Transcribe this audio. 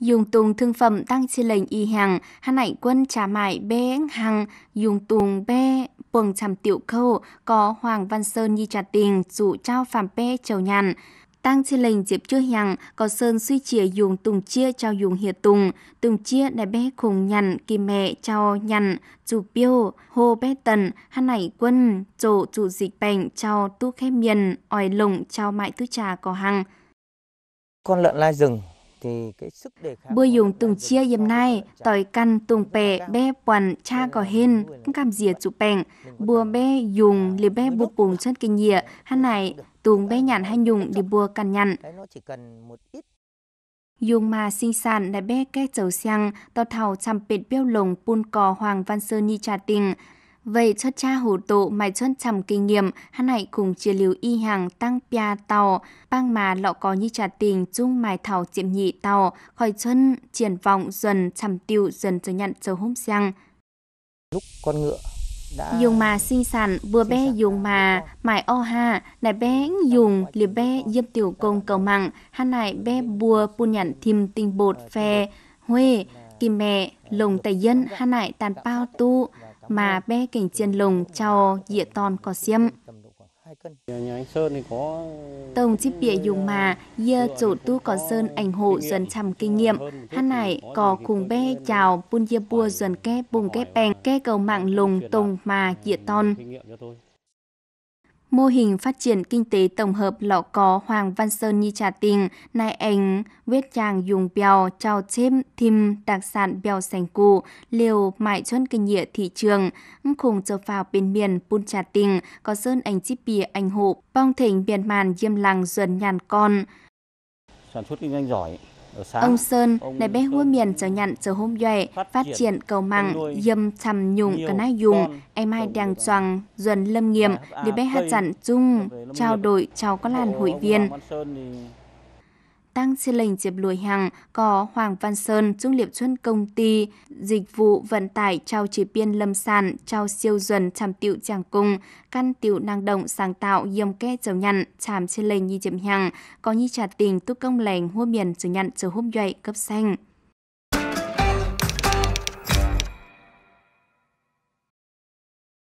dùng tùng thương phẩm tăng chi lệnh y hàng, hắn ảnh quân trả mại bé hằng dùng tùng bé quần trầm tiểu khâu, có Hoàng Văn Sơn như trả tiền, dụ trao phạm bé chầu nhàn. Tăng chi lệnh diệp chưa hằng có Sơn suy chia dùng tùng chia trao dùng hiệt tùng, tùng chia đại bé khùng nhàn kỳ mẹ trao nhàn dù biêu, hô bé tần, hắn ảnh quân, chỗ chủ dịch bệnh trao tu khép miền, ỏi lùng trao mại tứ trà có hằng Con lợn lai rừng Bữa dùng từng chia yếm này, tỏi căn tùng pè bê quần cha có hên, cảm dịa vâng, chụp bèn, bùa bê dùng để bê bù bùng chân kinh nhịa, hắn này tùng bê nhặn hay dùng để bùa cằn nhặn. Dùng mà sinh sản đại bê kê chầu xăng tàu thảo chăm bệt biêu lồng pun cò hoàng văn sơn ni trà tình, Vậy cho cha hồ tụ mày chân chầm kinh nghiệm, hắn hãy cùng chia liều y hàng tăng pia tàu, bang mà lọ có như trả tình chung mài thảo chiếm nhị tàu, khỏi chân triển vọng dần chầm tiêu dần trở nhận chờ hôm sang. Lúc con ngựa dùng mà sinh sản vừa bé dùng mà mải o ha đại bé dùng liệp bé diêm tiểu công cầu mặn hắn này bé bùa bùn nhận thìm tinh bột phè huê kim mẹ lồng tài dân hắn này tàn bao tu mà bé kình chiên lùng cho dịa ton có xiêm. Tổng chip bịa dùng mà, giờ chủ tu có sơn ảnh hộ dần chăm kinh nghiệm. Hắn này có cùng bé chào bun dìa bua dần kép bùng kép bèn, kép cầu mạng lùng tùng mà dịa ton mô hình phát triển kinh tế tổng hợp lọ có Hoàng Văn Sơn Nhi Trà Tình, Nai Anh, Vết Chàng Dùng Bèo, Trao Chêm, Thim, Đặc sản Bèo Sành Cụ, Liều, Mại Chuân Kinh Nhịa Thị Trường, Khủng Châu vào Bên Miền, Bun Trà Tình, Có Sơn Anh Chíp Bìa Anh Hộ, Bong Thỉnh Biển Màn Diêm Làng Duẩn Nhàn Con. Sản xuất kinh doanh giỏi, Ông Sơn này bé hua miền trở nhận trở hôm dòe, phát triển cầu mạng, dâm chầm nhung cân ai dùng, em mai đàng choàng duẩn lâm nghiệm, dạ, để à, bé hạt dặn chung, trao đổi trao có làn hội viên tăng xe lệnh diệp lùi hàng có Hoàng Văn Sơn trung liệp xuân công ty dịch vụ vận tải trao chỉ biên lâm sản trao siêu duẩn chàm tiệu chàng cung căn tiệu năng động sáng tạo yếm kê chầu nhận chạm xe lệnh như diệp hàng có như trả tình tu công lệnh hua miền chầu nhận chầu hôm dậy cấp xanh